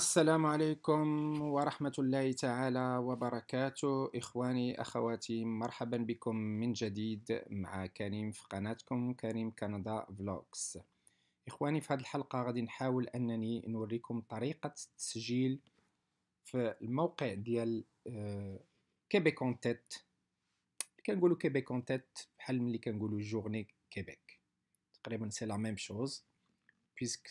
السلام عليكم ورحمة الله تعالى وبركاته إخواني أخواتي مرحبا بكم من جديد مع كريم في قناتكم كريم كندا فلوكس إخواني في هذه الحلقة غادي نحاول أنني نوريكم طريقة التسجيل في الموقع ديال كيبيك اون تيت كنقولوا كيبيك اون تيت بحال ملي كنقولوا جورني كيبيك تقريبا سي لا ميم شوز بيسك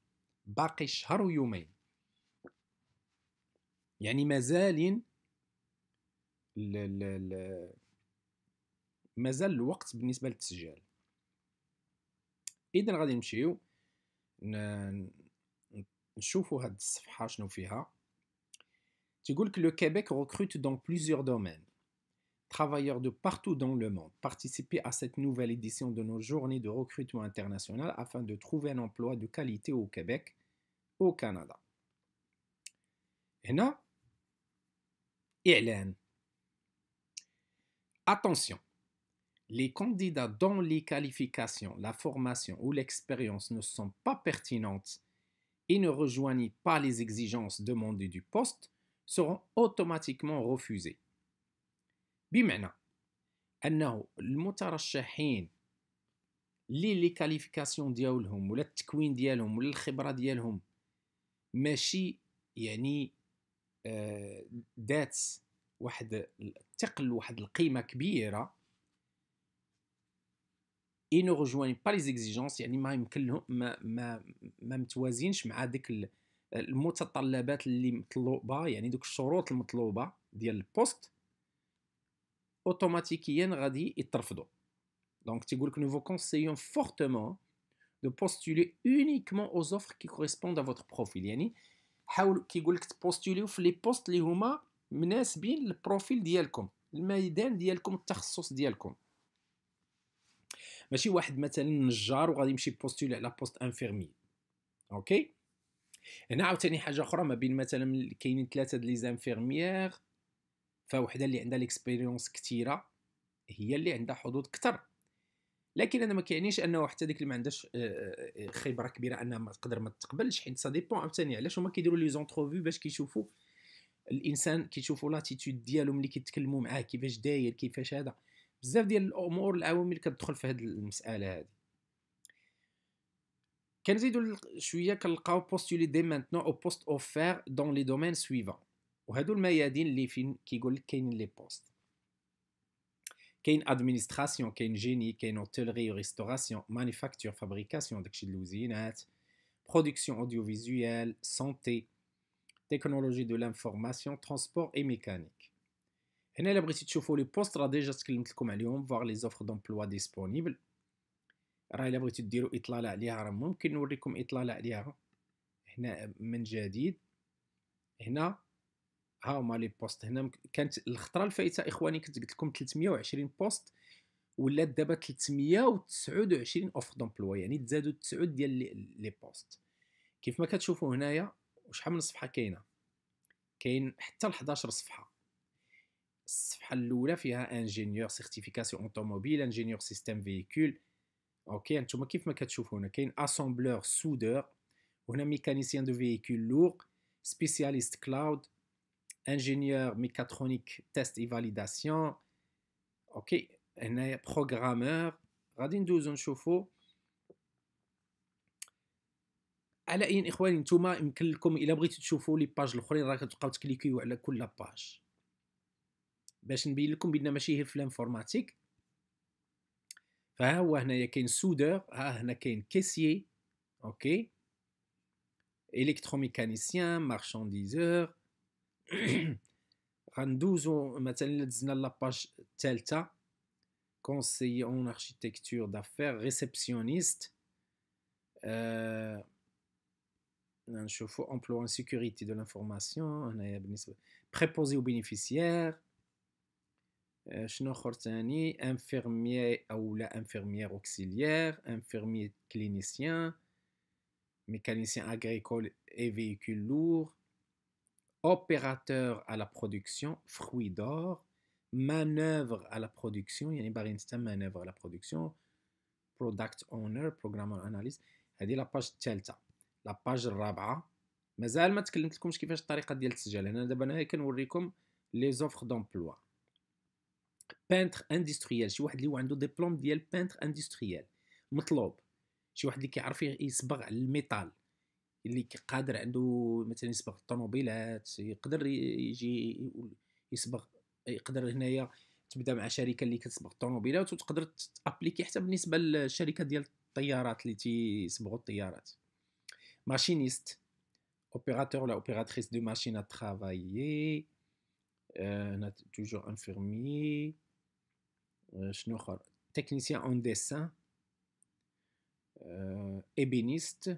باقي شهر ويومين يعني مازالين مازال الوقت بالنسبه للتسجيل اذا غادي نمشيو نشوفوا هاد الصفحه شنو فيها تيقول لك لو كيبيك ريكروت دون بليزيور دومين travailleurs de partout dans le monde participer à cette nouvelle édition de nos journées de recrutement international afin de trouver un emploi de qualité au Québec, au Canada. et Hélène, Attention Les candidats dont les qualifications, la formation ou l'expérience ne sont pas pertinentes et ne rejoignent pas les exigences demandées du poste seront automatiquement refusés. بمعنى انه المترشحين لي لي كاليفيكاسيون ديالهم ولا التكوين ديالهم ولا الخبره ديالهم ماشي يعني آه، ذات آه واحد الثقل واحد القيمه كبيره اي نو رجوان با لي زيكزيجونس يعني ما يمكن لهم ما ما ما متوازينش مع ديك المتطلبات اللي مطلوبه يعني دوك الشروط المطلوبه ديال البوست automatiquement radie et trafod. Donc, tu vois que nous vous conseillons fortement de postuler uniquement aux offres qui correspondent à votre profil. Et ni, qui voit que postuler sur les postes les humains ne se le profil d'ielkom, le domaine d'ielkom, le process d'ielkom. Mais si un matin nous jarons, va postuler à la poste infirmier, ok? Et notez une chose, comme bien, matin, il y a une فوحده اللي عندها ليكسبيريونس كثيره هي اللي عندها حظوظ كثر لكن انا ما كيعنيش انه حتى ديك اللي ما عندهاش آه، آه، آه، خبره كبيره انها ما تقدر ما تقبلش حيت سا ديبون عاوتاني علاش هما كيديروا لي زونتروفي باش كيشوفوا الانسان كيشوفوا لاتيتود ديالو ملي كيتكلموا معاه كيفاش داير كيفاش هذا بزاف ديال الامور العوامل كتدخل في هذه المساله هذه كنزيدو شويه كنلقاو بوستولي دي مانتنو او بوست اوفير دون لي دومين سويفون وهادو الميادين اللي فين كيقول لك كاين لي بوست كاين ادمينستراسيون كاين جيني كاين اوتيلري ريستوراسيون مانيفاكتور فابريكاسيون داكشي اللوزينات برودكسيون اوديو فيزويال سونتي تكنولوجي دو لانفورماسيون ترونسبور اي ميكانيك هنا الا بغيتي تشوفوا لي بوست راه ديجا تكلمت لكم عليهم فوار لي زوفر دومبلوا ديسپونيبل راه الا بغيتو ديروا اطلال عليها راه ممكن نوريكم اطلال عليها هنا من جديد هنا ها هما لي بوست هنا كانت الخطره الفايته اخواني كنت قلت لكم 320 بوست ولات دابا 329 اوفر دومبلوا يعني تزادوا 9 ديال لي بوست كيف ما كتشوفوا هنايا وشحال من صفحه كاينه كاين حتى ل 11 صفحه الصفحه الاولى فيها انجينيور سيرتيفيكاسيون اوتوموبيل انجينيور سيستيم فيكول اوكي نتوما كيف ما كتشوفوا هنا كاين اسامبلور سودور وهنا ميكانيسيان دو فيكول لوق سبيسياليست كلاود ingénieur mécatronique test et validation ok un بروغرامور غادي ندوزو نشوفو على اخواني نتوما يمكن لكم الا بغيتو تشوفوا لي باج الاخرين راه كتبقاو تكليكيو على كل باج باش نبين لكم بان ماشي فها هو هنايا كاين سودور ها هنا كاين كيسيي اوكي Marchandiseur Randouzo, maintenant la page TELTA, conseiller en architecture d'affaires, réceptionniste, euh, emploi en sécurité de l'information, préposé aux bénéficiaires, euh, infirmière auxiliaire, infirmier clinicien, mécanicien agricole et véhicule lourd opérateur à la production, fruit d'or, manœuvre à la production, yani barista manœuvre à la production, product owner, programmer analyst, هذه لا لاباج الثالثة لاباج الرابعة مازال ما تكلمت لكمش كيفاش الطريقة ديال التسجيل هنا دابا انا كنوريكم لي زوفر دومبلوا بانتر اندستريال شي واحد اللي عنده ديبلوم ديال بانتر اندستريال مطلوب شي واحد اللي كيعرف يصبغ على الميتال اللي قادر عنده مثلا يسبق الطوموبيلات يقدر يجي يسبق يقدر هنايا تبدا مع شركه اللي كتسبق الطوموبيلات وتقدر تابليكي حتى بالنسبه للشركه ديال الطيارات اللي تيسبقوا الطيارات ماشينيست اوبيراتور ولا اوبيراتريس دو ماشين ا ترافايي هنا توجور انفيرمي شنو اخر تكنيسيان اون ديسان ابينيست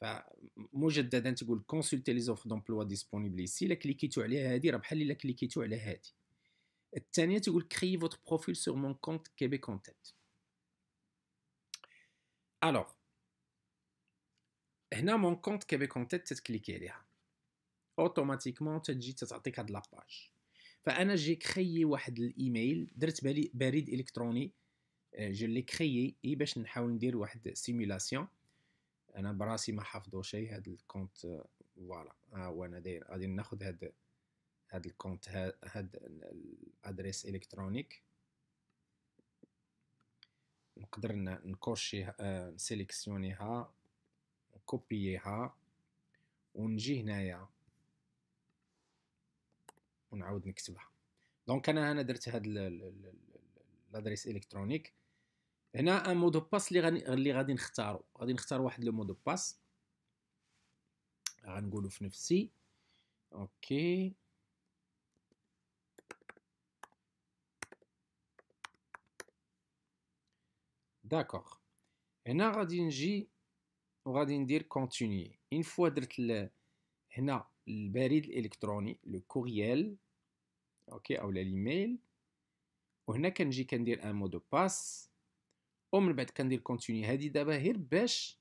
فمجددا تقول كونسلتي لي زوفر دومبلوا ديسبونيبل ايسي الا كليكيتو عليها هادي راه بحال الا كليكيتو على هادي الثانيه تقول كري فوت بروفيل سور مون كونت كيبي كونتنت الوغ هنا مون كونت كيبي كونتنت تتكليكي عليها اوتوماتيكمون تتجي تتعطيك هاد لاباج فانا جي كريي واحد الايميل درت بالي بريد الكتروني جو لي كريي باش نحاول ندير واحد سيمولاسيون انا براسي ما حافظو شيء هاد الكونت فوالا ها آه، هو انا داير غادي ناخد هاد هاد الكونت هاد الادريس الكترونيك نقدر نكوشي آه، نسيليكسيونيها نكوبييها ونجي هنايا ونعاود نكتبها دونك انا انا درت هاد الادريس الكترونيك هنا ان مودو باس اللي غادي اللي غادي نختارو غادي نختار واحد لو مودو باس غنقولو في نفسي اوكي داكوغ هنا غادي نجي وغادي ندير كونتيني اون فوا درت هنا البريد الالكتروني لو كورييل اوكي اولا ليميل وهنا كنجي كندير ان مودو باس ومن بعد كندير كونتيني هادي دابا غير باش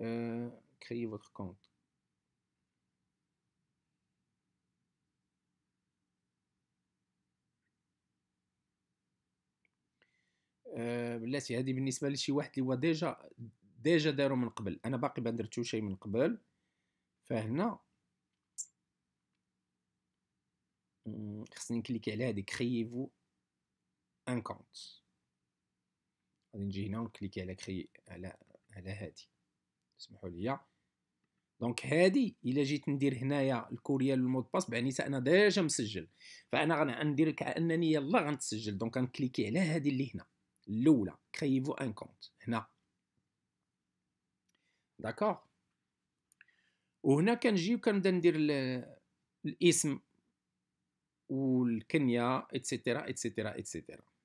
أه... كريي فوتر كونت بلاتي هادي بالنسبه لشي واحد اللي هو ديجا ديجا دارو من قبل انا باقي ما درتو شي من قبل فهنا آه، خصني نكليكي على هادي فو ان كونت غادي نجي هنا ونكليكي على كري على على هادي اسمحوا لي دونك هادي الا جيت ندير هنايا الكوريال والمود باس بعنيتها انا ديجا مسجل فانا غندير كانني يلا غنتسجل دونك غنكليكي على هادي اللي هنا الاولى كريفو ان كونت هنا داكور وهنا كنجي وكنبدا ندير الاسم والكنيه ايتترا ايتترا ايتترا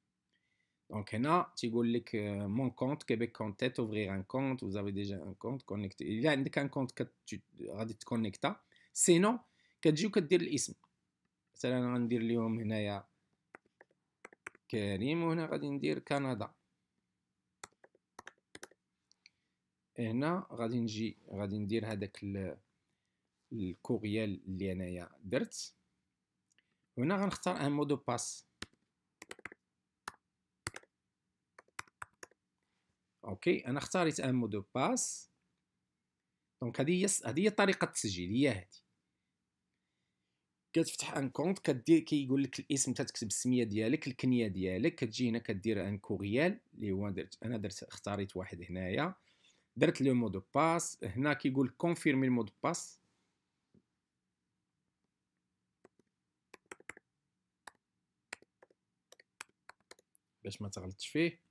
دونك هنا تيقول لك مون كونت كيبيك كونتيت اوفغيغ ان كونت vous avez déjà un compte connecté الا عندك ان كونت غادي تكونيكتا سينو كتجي وكدير الاسم مثلا غندير اليوم هنايا كريم وهنا غادي ندير كندا هنا غادي نجي غادي ندير هذاك الكوريال اللي انايا درت هنا غنختار ان مودو باس اوكي انا اختاريت ان مو دو باس دونك هذه هي هذه هي الطريقه هذه كتفتح ان كونت كدير كيقول لك الاسم تتكتب السميه ديالك الكنيه ديالك كتجي هنا كدير ان كوريال اللي هو درت انا درت اختاريت واحد هنايا درت لو مو دو باس هنا كيقول كونفيرمي المو دو باس باش ما تغلطش فيه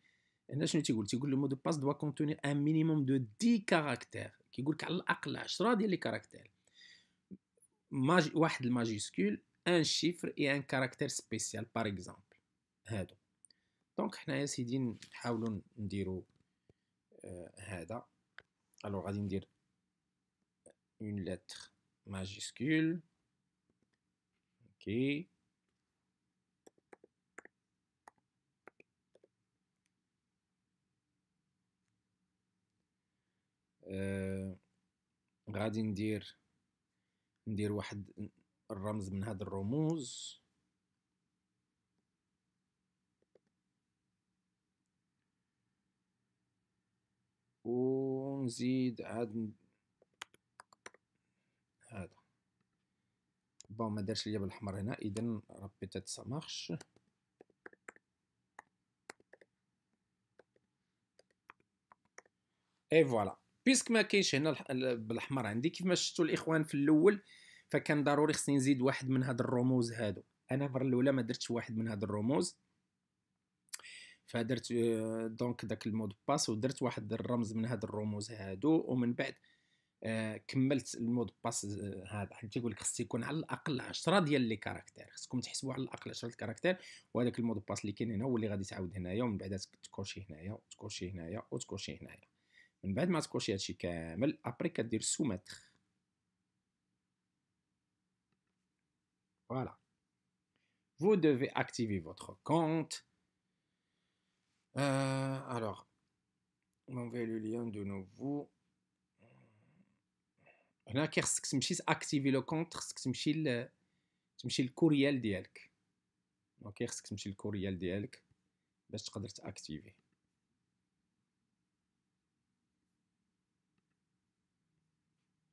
ensuite le mot de passe doit contenir un minimum de 10 caractères qui dit que à l'aql 10 dial les caractères un majuscule un chiffre et un caractère spécial par exemple donc nous allons essayer de هذا alors غادي dire une lettre majuscule OK آه، غادي ندير ندير واحد الرمز من هاد الرموز ونزيد عاد هذا بون ما دارش ليا بالاحمر هنا اذا ربي تات سا مارش اي فوالا بيسك ما كاينش هنا بالاحمر عندي كيف ما شفتوا الاخوان في الاول فكان ضروري خصني نزيد واحد من هاد الرموز هادو انا المره الاولى ما درتش واحد من هاد الرموز فدرت آه، دونك داك المود باس ودرت واحد الرمز من هاد الرموز هادو ومن بعد آه، كملت المود باس آه، هذا حيت يقول لك خص يكون على الاقل 10 ديال لي كاركتير خصكم تحسبوا على الاقل 10 الكاركتير وهذاك المود باس اللي كاين هنا هو اللي غادي تعاود هنايا ومن بعد تكوشي هنايا وتكوشي هنايا وتكوشي هنايا من بعد ما تكوشي Voilà. vous devez activer votre compte alors on le lien de nouveau هنا كيخصك تمشي تاكتيفي لو كونت خصك تمشي تمشي ديالك اوكي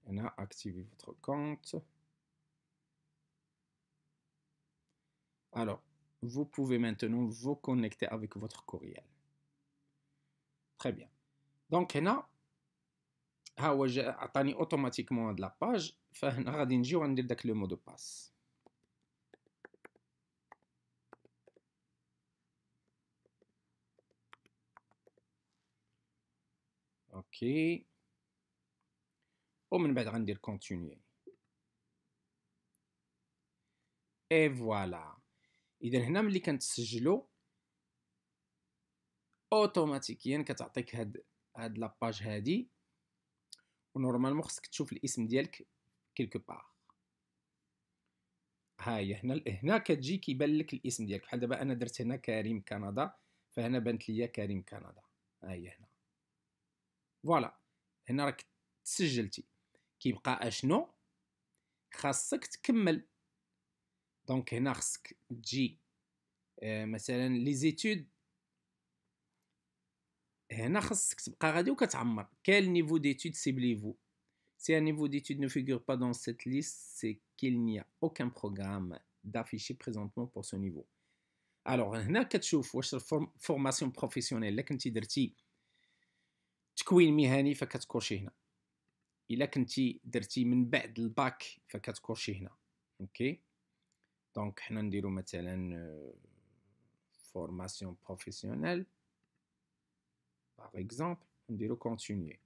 Maintenant, activez votre compte. Alors, vous pouvez maintenant vous connecter avec votre courriel. Très bien. Donc, هنا ها هو automatiquement la page. page فهنا غادي نجي en داك le mot de passe ok ومن بعد غندير كونتينيو اي فوالا اذا هنا ملي كنتسجلو اوتوماتيكيا يعني كتعطيك هاد هاد لاباج هادي ونورمالمون خصك تشوف الاسم ديالك كيلكو بار ها هي هنا هنا كتجي كيبان لك الاسم ديالك بحال دابا انا درت هنا كريم كندا فهنا بانت ليا كريم كندا ها هي هنا فوالا هنا راك تسجلتي كيبقى اشنو خاصك تكمل دونك هنا خاصك تجي آه، مثلا لي زيتود هنا خاصك تبقى غادي وكتعمر كال نيفو ديتود سيبليفو سي un نيفو d'études تود نو فيغور با دون سيت ليست سي كيل نيا اوكان بروغرام دافيشي بريزونتمون بور سو نيفو الوغ هنا كتشوف واش الفورماسيون بروفيسيونيل اللي كنتي درتي تكوين مهني فكتكورشي هنا Il a bac, donc ne pas Donc, dire, par formation professionnelle. Par exemple, on continuer continuer.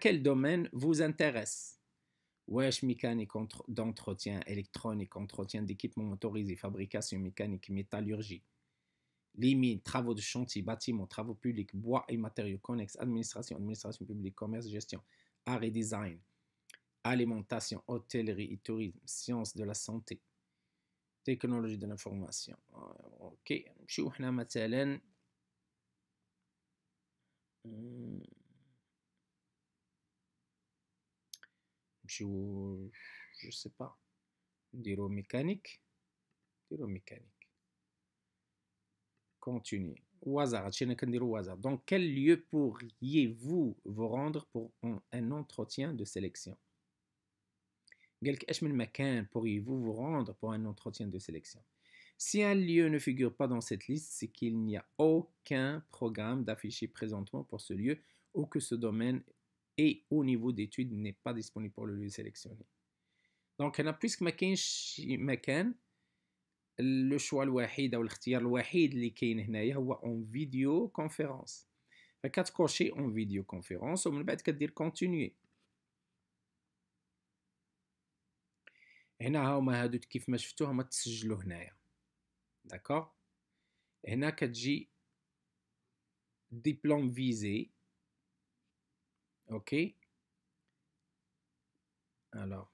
Quel domaine vous intéresse Wesh, mécanique d'entretien électronique, entretien d'équipement motorisé, fabrication mécanique, métallurgie les travaux de chantier, bâtiments, travaux publics, bois et matériaux connexes, administration, administration publique, commerce, gestion, art et design, alimentation, hôtellerie et tourisme, sciences de la santé, technologie de l'information. Euh, OK. Je حنا مثلا je Je sais pas. نديرو mécanique continue. Au hasard, au hasard. Dans quel lieu pourriez-vous vous rendre pour un entretien de sélection pourriez-vous vous rendre pour un entretien de sélection Si un lieu ne figure pas dans cette liste, c'est qu'il n'y a aucun programme d'affiché présentement pour ce lieu ou que ce domaine et au niveau d'études n'est pas disponible pour le lieu sélectionné. Donc, y a plus que لو شوا الوحيد او الاختيار الوحيد اللي كاين هنايا هو اون فيديو كونفيرونس فكتكوشي اون فيديو كونفيرونس ومن بعد كدير كونتينيي هنا هاهما هادو كيف ما شفتو هما تسجلوا هنايا داكور هنا كتجي ديبلوم فيزي اوكي الوغ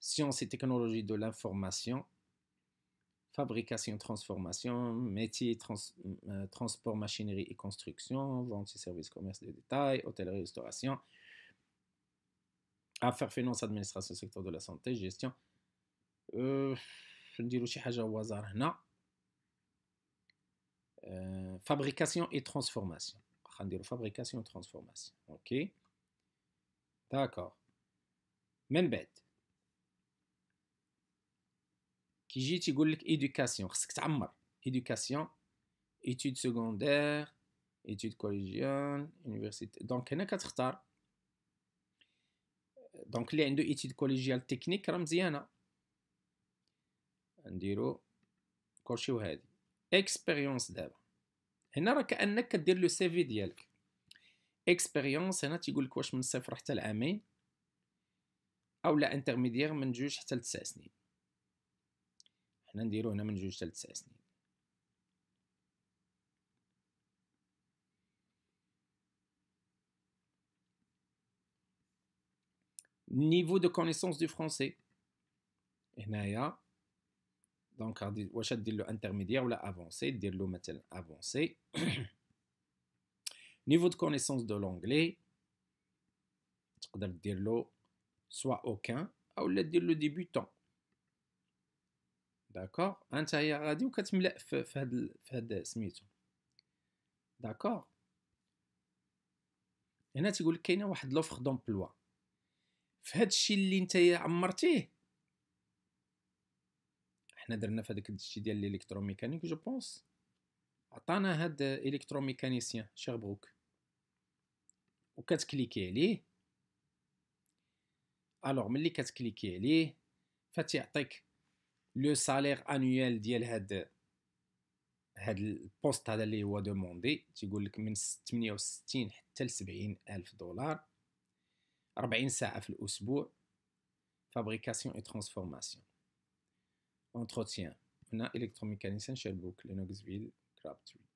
sciences et technologies de l'information, fabrication, transformation, métier, euh, transport, machinerie et construction, vente et services, commerce de détail, hôtellerie, restauration, affaires, finance, administration, secteur de la santé, gestion. Euh, euh fabrication et transformation. fabrication et transformation. Ok. D'accord. bête. كي يجي تيقول لك ايدوكاسيون خصك تعمر ايدوكاسيون ايتود سكوندير ايتود كوليجيال يونيفرسيتي دونك هنا كتختار دونك اللي عنده ايتود كوليجيال تكنيك راه مزيانه نديرو كورشيو هادي اكسبيريونس دابا هنا راه كانك كدير لو سي في ديالك اكسبيريونس هنا تيقول لك واش من صفر حتى لعامين او لا انترميديير من جوج حتى لتسع سنين Niveau de connaissance du français. Donc, on a dit, l'intermédiaire a un de de dit, on Niveau de connaissance a l'anglais. a داكوغ انت هي غادي وكتملا في هاد في هاد سميتو داكوغ هنا تيقول لك كاينه واحد لوفر دومبلوا في هاد الشيء اللي انت عمرتيه حنا درنا في هذاك الشيء ديال الالكتروميكانيك جو بونس عطانا هاد الكتروميكانيسيان شيربروك وكتكليكي عليه الوغ ملي كتكليكي عليه فتيعطيك لو سالير انويل ديال هاد هاد البوست هذا اللي هو دوموندي تيقول لك من 68 حتى ل 70 الف دولار 40 ساعه في الاسبوع فابريكاسيون اي ترانسفورماسيون انتروتيان هنا الكتروميكانيسيان شيربوك لينوكسفيل كرابتري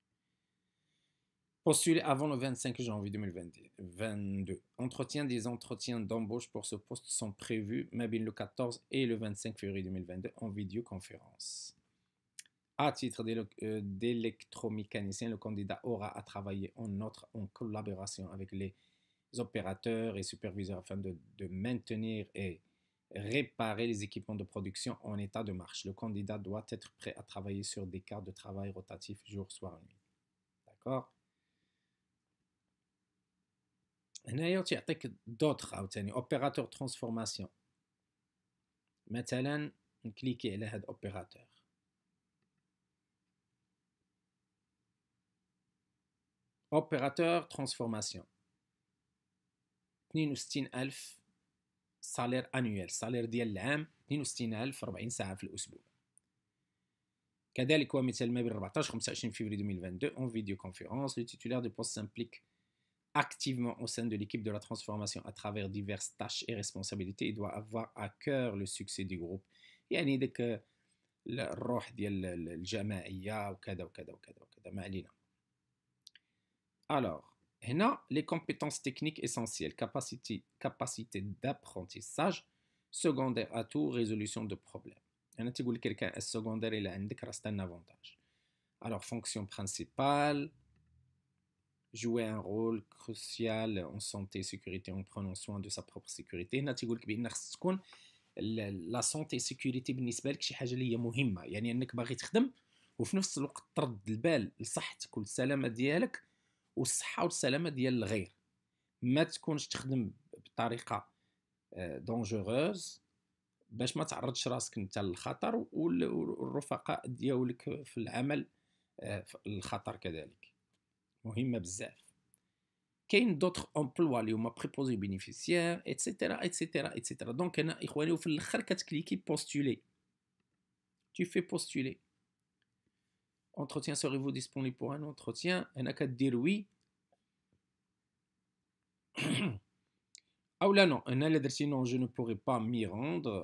Postulé avant le 25 janvier 2022. Entretien des entretiens d'embauche pour ce poste sont prévus même le 14 et le 25 février 2022 en vidéoconférence. À titre euh, d'électromécanicien, le candidat aura à travailler en en collaboration avec les opérateurs et superviseurs afin de, maintenir et réparer les équipements de production en état de marche. Le candidat doit être prêt à travailler sur des cartes de travail rotatifs jour, soir, nuit. D'accord Nous avons d'autres opérateurs de transformation. Nous Opérateur transformation. Nous salaire annuel. salaire annuel. l'année, salaire annuel. salaire annuel. un salaire annuel. Nous avons un salaire le Nous avons un s'implique activement au sein de l'équipe de la transformation à travers diverses tâches et responsabilités. Il doit avoir à cœur le succès du groupe. يعني الروح ديال الجماعية وكذا وكذا وكذا وكذا ما علينا. Alors, les compétences techniques essentielles, capacité, capacité d'apprentissage, secondaire tout, résolution de problèmes. هنا تيقول لك secondaire, عندك راه Alors, fonction principale, jouer un rôل كروسيال اون سونتي سيكوريتي اون برونون سوان دو سا بروبر سيكوريتي هنا تيقول لك بان خص تكون لا سونتي سيكوريتي بالنسبه لك شي حاجه اللي هي مهمه يعني انك باغي تخدم وفي نفس الوقت ترد البال لصحتك والسلامه ديالك والصحه والسلامه ديال الغير ما تكونش تخدم بطريقه دونجوروز آه، باش ما تعرضش راسك انت للخطر والرفقاء ديالك في العمل آه، الخطر كذلك مهمه بزاف كاين دوطخ امبلوا اللي هما بريبوزي بينيفيسيير etc. Donc, il دونك اخواني كتكليكي بوستولي tu fais postuler. Entretien, serez-vous disponible pour un entretien Il n'y a qu'à oui. Ah non, on a non, je ne pourrai pas m'y rendre.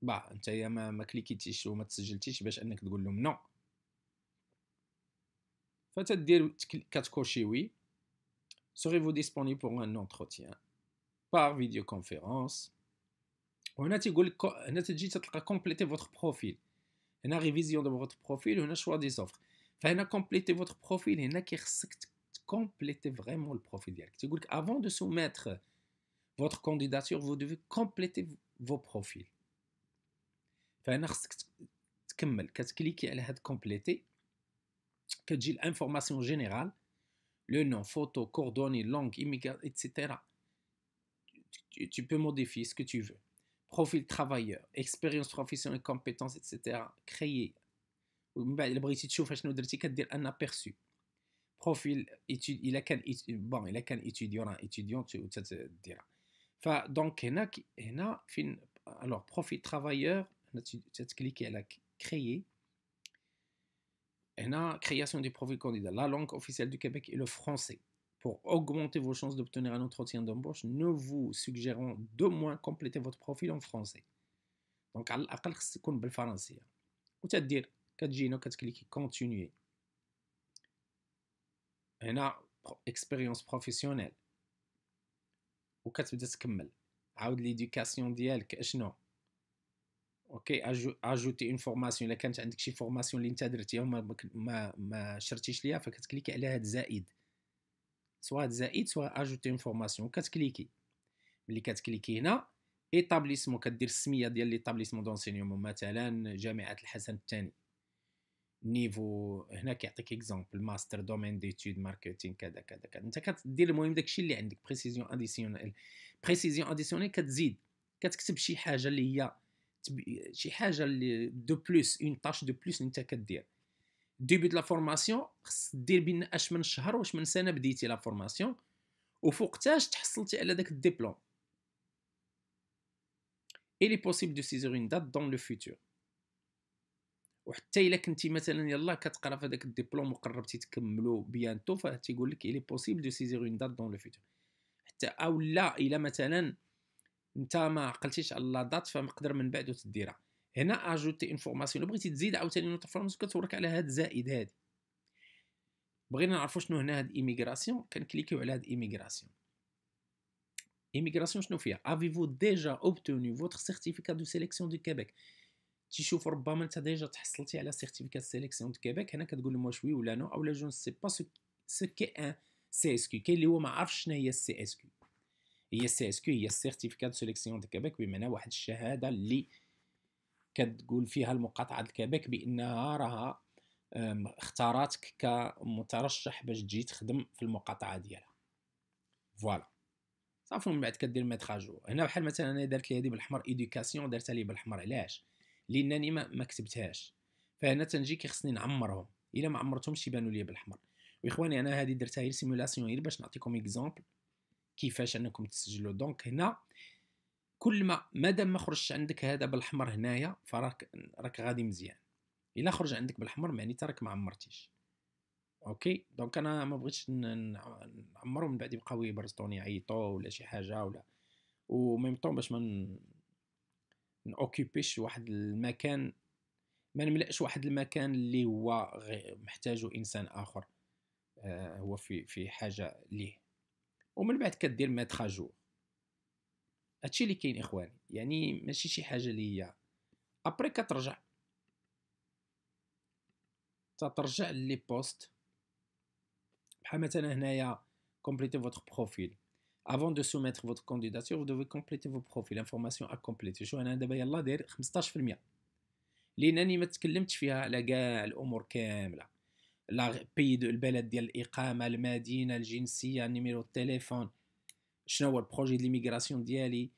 Bah, tu as ma ou ma باش انك non. Faites dire quatre cochés oui. Serez-vous disponible pour un entretien par vidéoconférence On a dit que compléter votre profil. On a révision de votre profil, on choix des offres. On a compléter votre profil, on a compléter vraiment le profil. Avant de soumettre votre candidature, vous devez compléter vos profils. On a la sur compléter que j'ai l'information générale, le nom, photo, coordonnées, langue, immigrant, etc. Tu, peux modifier ce que tu veux. Profil travailleur, expérience professionnelle, compétences, etc. Créer. un aperçu. Profil, il a qu'un bon, il a qu'un étudiant, étudiant, tu donc, alors, profil travailleur, tu cliquer à la créer a création du profil candidat, la langue officielle du Québec est le français. Pour augmenter vos chances d'obtenir un entretien d'embauche, nous vous suggérons de moins compléter votre profil en français. Donc, à l'aqal, c'est le français. Hein. Ou tu vas dire, كتجينا كتكليكي كونتينيي هنا اكسبيريونس بروفيسيونيل وكتبدا تكمل عاود ليديكاسيون ديالك اشنو اوكي اجوتي اون فورماسيون الا كانت عندك شي فورماسيون اللي انت درتيها وما ما ما شرتيش ليها فكتكليكي على هاد زائد سواء هاد زائد سواء اجوتي اون فورماسيون كتكليكي ملي كتكليكي هنا ايتابليسمون كدير السميه ديال ليتابليسمون دونسينيومون مثلا جامعه الحسن الثاني نيفو هنا كيعطيك اكزامبل ماستر دومين ديتود ماركتينغ كذا كذا كذا انت كدير المهم داكشي اللي عندك بريسيزيون اديسيونيل بريسيزيون اديسيونيل كتزيد كتكتب شي حاجه اللي هي شي حاجه اللي دو بلوس اون طاش دو بلوس انت كدير ديبي دو لا فورماسيون خص دير بين اش من شهر واش من سنه بديتي لا فورماسيون وفوقتاش تحصلتي على داك الدبلوم اي لي بوسيبل دو سيزور اون دات دون لو فيتور وحتى الا كنتي مثلا يلا كتقرا في داك الدبلوم وقربتي تكملو بيانتو فتيقول لك اي لي بوسيبل دو سيزور اون دات دون لو فيتور حتى اولا الا مثلا انت ما عقلتيش على لا دات فمقدر من بعد تديرها هنا اجوتي انفورماسيون لو بغيتي تزيد عاوتاني نوت فورماسيون كتورك على هاد زائد هادي بغينا نعرفوا شنو هنا هاد ايميغراسيون كنكليكيو على هاد ايميغراسيون ايميغراسيون شنو فيها افيفو ديجا اوبتوني فوتر سيرتيفيكا دو سيليكسيون دو كيبيك تيشوف ربما انت ديجا تحصلتي على سيرتيفيكا سيليكسيون دو كيبيك هنا كتقول لهم واش وي ولا نو اولا جون سي با سو كي ان سي اس كي كاين اللي هو ما عرفش شنو هي السي اس كي هي السي اس كيو هي السيرتيفيكات سيليكسيون دو كيبيك بمعنى واحد الشهاده اللي كتقول فيها المقاطعه كيبيك بانها راها اختاراتك كمترشح باش تجي تخدم في المقاطعه ديالها فوالا صافي من بعد كدير ميتراجو هنا بحال مثلا انا درت لي هذه بالاحمر ايديوكاسيون درتها لي بالاحمر علاش لانني ما, ما كتبتهاش فهنا تنجي كيخصني نعمرهم الا ما عمرتهمش يبانوا لي بالاحمر واخواني انا هذه درتها غير سيمولاسيون غير باش نعطيكم اكزامبل كيفاش انكم تسجلوا دونك هنا كل ما مادام ما خرجش عندك هذا بالاحمر هنايا فراك راك غادي مزيان الا خرج عندك بالاحمر معني راك ما عمرتيش اوكي دونك انا ما بغيتش نعمرو من بعد يبقاو يبرزطوني يعيطوا ولا شي حاجه ولا وميم طون باش ما نوكيبيش واحد المكان ما نملاش واحد المكان اللي هو محتاجه انسان اخر آه هو في في حاجه ليه ومن بعد كدير ميتر جور هادشي اللي كاين اخواني يعني ماشي شي حاجه اللي هي ابري كترجع تترجع لي بوست بحال مثلا هنايا كومبليتي فوتر بروفيل افون دو سوميتر votre كانديداتور vous devez كومبليتي vos بروفيل انفورماسيون ا كومبليتي شو انا دابا يلاه داير 15% لانني ما تكلمتش فيها على كاع الامور كامله بي دو البلد ديال الاقامه المدينه الجنسيه نيميرو التليفون شنو هو البروجي ديال ليميغراسيون ديالي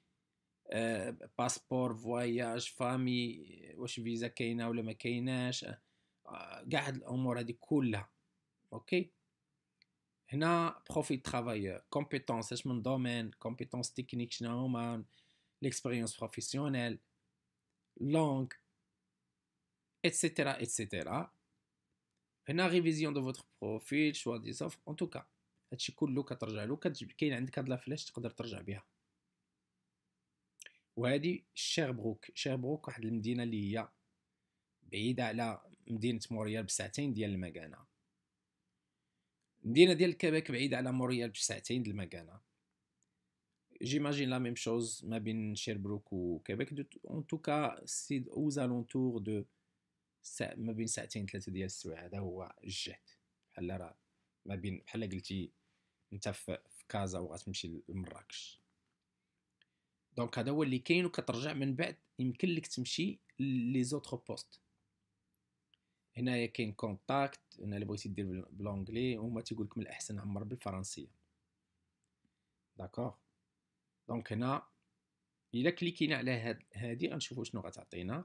آه، باسبور فواياج فامي واش فيزا كاينه ولا ما كايناش كاع آه، هاد الامور هادي كلها اوكي هنا بروفيل ترافايور كومبيتونس اش من دومين كومبيتونس تكنيك شنو هما ليكسبيريونس بروفيسيونيل لونغ اتسيتيرا اتسيتيرا هنا ريفيزيون دو فوتر بروفيل شوا دي زوفر ان توكا هادشي كله كترجع له كتجيب كاين عندك هاد لافلاش تقدر ترجع بها وهادي شيربروك شيربروك واحد المدينه اللي هي بعيده على مدينه موريال بساعتين ديال المكانه المدينه ديال كيبيك بعيده على موريال بساعتين ديال المكانه جيماجين لا ميم شوز ما بين شيربروك وكيبيك اون توكا سي اوز الونتور دو سا ما بين ساعتين ثلاثه ديال السوايع هذا هو الجهد بحال راه ما بين بحال قلتي انت في كازا وغتمشي لمراكش دونك هذا هو اللي كاين وكترجع من بعد يمكن لك تمشي لي زوتر بوست هنايا كاين كونتاكت هنا اللي بغيتي دير بلونجلي هما تيقول لك من الاحسن عمر بالفرنسيه داكوغ دونك هنا الا كليكينا على هاد هادي غنشوفو شنو غتعطينا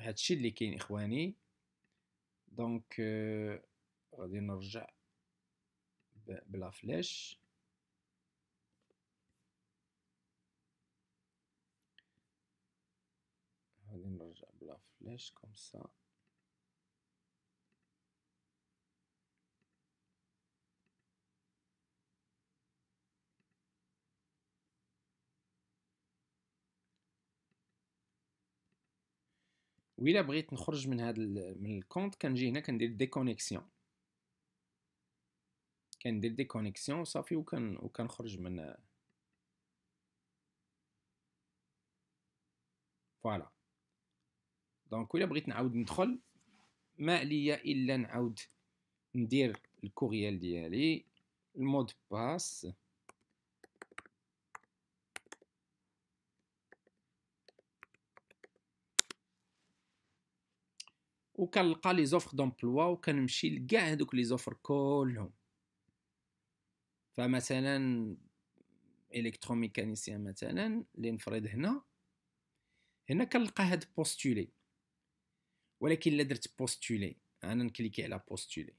هادشي اللي كاين اخواني دونك آه، غادي نرجع بلا فلاش غادي نرجع بلا فلاش كوم وإلا بغيت نخرج من هذا من الكونت كنجي هنا كندير ديكونيكسيون كندير ديكونيكسيون صافي وكن وكنخرج من فوالا دونك الى بغيت نعاود ندخل ما عليا إلا نعاود ندير الكوريال ديالي المود باس وكنلقى لي زوفر دومبلوا وكنمشي لكاع هذوك لي زوفر كلهم فمثلا الكتروميكانيسيان مثلا اللي نفرض هنا هنا كنلقى هاد بوستولي ولكن الا درت بوستولي انا نكليكي على بوستولي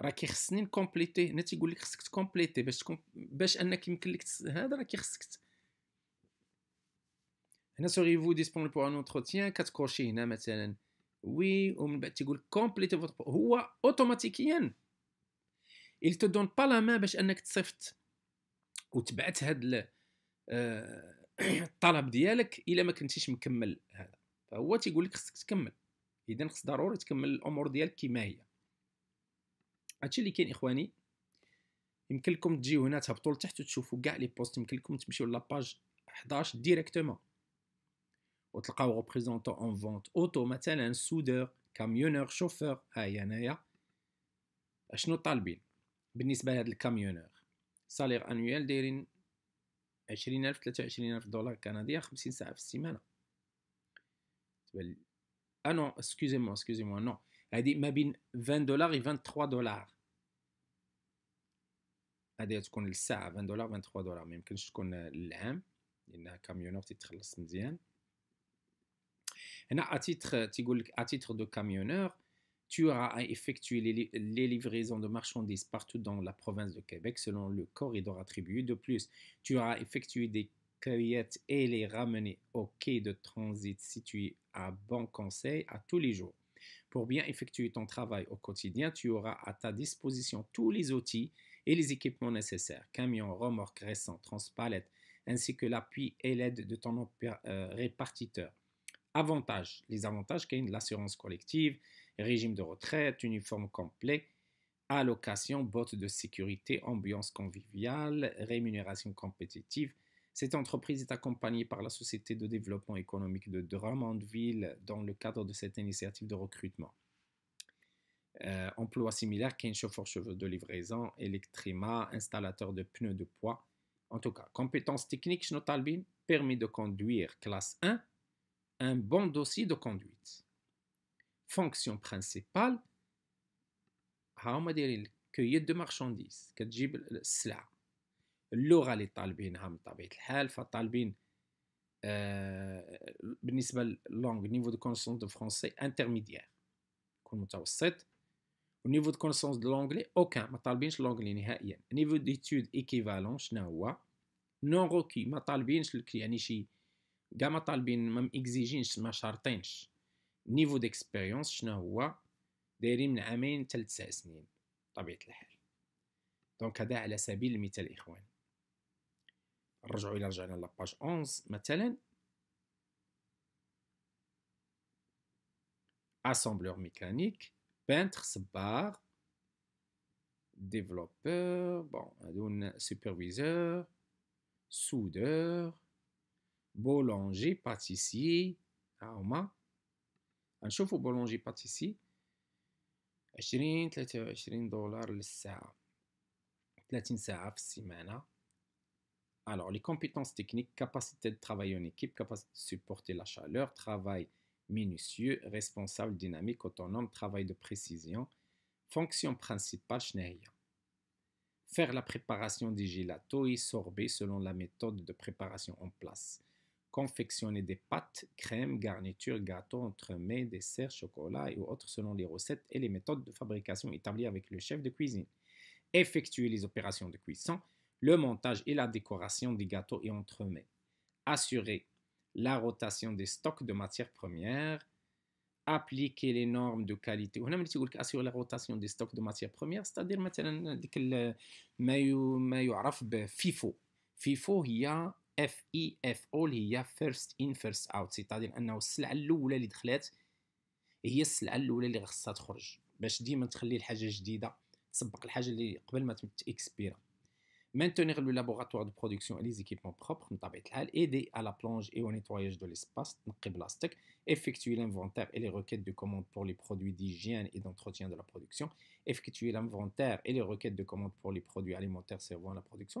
راه كيخصني نكومبليتي هنا تيقول لك خصك تكومبليتي باش تكون باش انك يمكن لك هذا راه كيخصك هنا فو ديسبونبل بور ان اونتروتيان كتكورشي هنا مثلا وي ومن بعد تيقول كومبليتي هو اوتوماتيكيا il te donne pas la main باش انك تصيفط وتبعت هاد الطلب آه، ديالك الا ما كنتيش مكمل هذا فهو تيقول لك خصك تكمل اذا خص ضروري تكمل الامور ديالك كما هي هادشي اللي كاين اخواني يمكن لكم تجيو هنا تهبطوا لتحت وتشوفوا كاع لي بوست يمكن لكم تمشيو لاباج 11 ديريكتومون وتلقاو ريبريزونطون اون فونت اوتو مثلا سودور كاميونور شوفور هاي هنايا اشنو طالبين بالنسبه لهاد الكاميونور سالير انويال دايرين عشرين الف تلاتة الف دولار كندية خمسين ساعة في السيمانة تبان اه نو اسكوزي مو اسكوزي مو نو هادي ما بين فان دولار و فان تخوا دولار هادي تكون للساعة فان دولار فان تخوا دولار ميمكنش تكون للعام لأنها كاميونور تيتخلص مزيان à titre, à titre de camionneur, tu auras à effectuer les, livraisons de marchandises partout dans la province de Québec selon le corridor attribué. De plus, tu auras à effectuer des cueillettes et les ramener au quai de transit situé à Bon Conseil à tous les jours. Pour bien effectuer ton travail au quotidien, tu auras à ta disposition tous les outils et les équipements nécessaires, camions, remorques récents, transpalettes, ainsi que l'appui et l'aide de ton euh, répartiteur avantages. Les avantages une l'assurance collective, régime de retraite, uniforme complet, allocation, bottes de sécurité, ambiance conviviale, rémunération compétitive. Cette entreprise est accompagnée par la Société de développement économique de Drummondville dans le cadre de cette initiative de recrutement. Euh, emploi similaire qu'un chauffeur cheveux de livraison, électrima, installateur de pneus de poids. En tout cas, compétences techniques, Schnotalbin, permis de conduire classe 1, un bon dossier de conduite. Fonction principale, هما دايرين كيد دو مارشانديز كتجيب السلع اللغه اللي طالبينها من طبيعه الحال فطالبين آه بالنسبه للونغ نيفو دو كونسونس دو فرونسي انترميديير يكون متوسط ونيفو دو كونسونس دو لونغلي اوكان ما طالبينش لونغلي نهائيا نيفو ديتود ايكيفالون شنو هو نون روكي ما طالبينش يعني شي كاع ما طالبين ما اكزيجينش ما شرطينش نيفو ديكسبيريونس شنو هو دايرين من عامين حتى لتسع سنين طبيعة الحال دونك هذا على سبيل المثال اخوان نرجعوا الى رجعنا لاباج 11 مثلا اسامبلور ميكانيك بانتر صباغ ديفلوبور بون هادو سوبرفيزور سودور boulanger, pâtissier, هما un بولونجي باتيسي 20 23 دولار للساعة تلاتين ساعة في Alors, les compétences techniques, capacité de travailler en équipe, capacité de supporter la chaleur, travail minutieux, responsable, dynamique, autonome, travail de précision, fonction principale, Faire la préparation des gélatos et sorbets selon la méthode de préparation en place confectionner des pâtes, crèmes, garnitures, gâteaux, entremets, desserts, chocolats et autres selon les recettes et les méthodes de fabrication établies avec le chef de cuisine. Effectuer les opérations de cuisson, le montage et la décoration des gâteaux et entremets. Assurer la rotation des stocks de matières premières. Appliquer les normes de qualité. On a assurer la rotation des stocks de matières premières, c'est-à-dire, euh, FIFO. FIFO, il y a اف اي اف او اللي هي فيرست ان فيرست اوت سيتادير انه السلعه الاولى اللي دخلات هي السلعه الاولى اللي خصها تخرج باش ديما تخلي الحاجه جديده تسبق الحاجه اللي قبل ما تكسبيرا maintenir le laboratoire de production et les équipements propres, aider à la plonge et au nettoyage de l'espace, effectuer l'inventaire et les requêtes de commandes pour les produits d'hygiène et d'entretien de la production, effectuer l'inventaire et les requêtes de commandes pour les produits alimentaires servant à la production.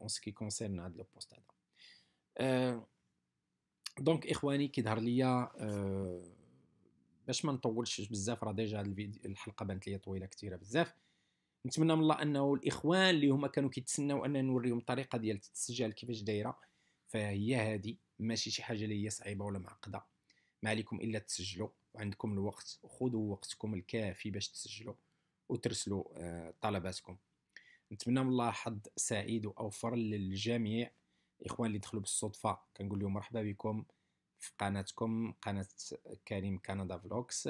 اون سكي كونسيرن هذا البوست هذا دونك اخواني كيظهر ليا آه، باش ما نطولش بزاف راه ديجا الحلقه بانت ليا طويله كثيره بزاف نتمنى من الله انه الاخوان اللي هما كانوا كيتسناو اننا نوريهم الطريقه ديال التسجيل كيفاش دايره فهي هذه ماشي شي حاجه اللي هي صعيبه ولا معقده ما عليكم الا تسجلوا وعندكم الوقت خذوا وقتكم الكافي باش تسجلوا وترسلوا آه، طلباتكم نتمنى من الله حظ سعيد واوفر للجميع الاخوان اللي دخلوا بالصدفه كنقول لهم مرحبا بكم في قناتكم قناه كريم كندا فلوكس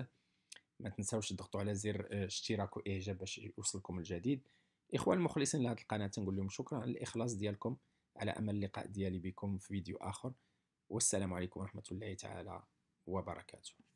ما تنساوش تضغطوا على زر اشتراك واعجاب باش يوصلكم الجديد الاخوان المخلصين لهذه القناه نقول لهم شكرا على الاخلاص ديالكم على امل اللقاء ديالي بكم في فيديو اخر والسلام عليكم ورحمه الله تعالى وبركاته